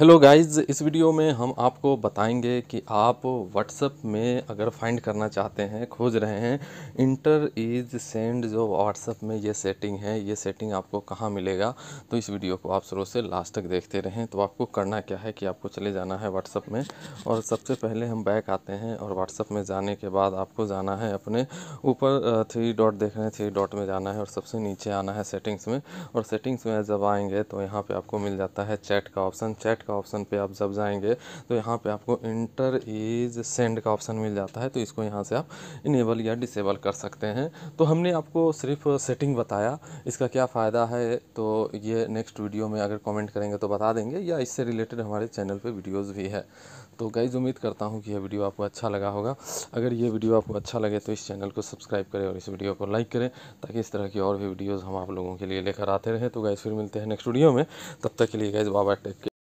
hello guys इस video में हम आपको बताएंगे कि आप व्हाट्सअप में अगर फाइंड करना चाहते हैं खोज रहे हैं इंटर इज सेंड जो व्हाट्सअप में ये सेटिंग है ये सेटिंग आपको कहाँ मिलेगा तो इस वीडियो को आप शुरू से लास्ट तक देखते रहें तो आपको करना क्या है कि आपको चले जाना है व्हाट्सअप में और सबसे पहले हम बैक आते हैं और व्हाट्सअप में जाने के बाद आपको जाना है अपने ऊपर थ्री डॉट देख रहे हैं थ्री डॉट में जाना है और सबसे नीचे आना है सेटिंग्स में और सेटिंग्स में जब आएँगे तो यहाँ पर आपको मिल जाता है चैट का ऑप्शन चैट का ऑप्शन पे आप जब जाएंगे तो यहाँ पे आपको इंटर इज सेंड का ऑप्शन मिल जाता है तो इसको यहाँ से आप इनेबल या डिसेबल कर सकते हैं तो हमने आपको सिर्फ सेटिंग बताया इसका क्या फ़ायदा है तो ये नेक्स्ट वीडियो में अगर कॉमेंट करेंगे तो बता देंगे या इससे रिलेटेड हमारे चैनल पर वीडियोज भी है तो गाइज उम्मीद करता हूँ कि यह वीडियो आपको अच्छा लगा होगा अगर ये वीडियो आपको अच्छा लगे तो इस चैनल को सब्सक्राइब करें और इस वीडियो को लाइक करें ताकि इस तरह की और भी वीडियोज़ हम आप लोगों के लिए लेकर आते रहें तो गाइज फिर मिलते हैं नेक्स्ट वीडियो में तब तक के लिए गाइज बाबा टेक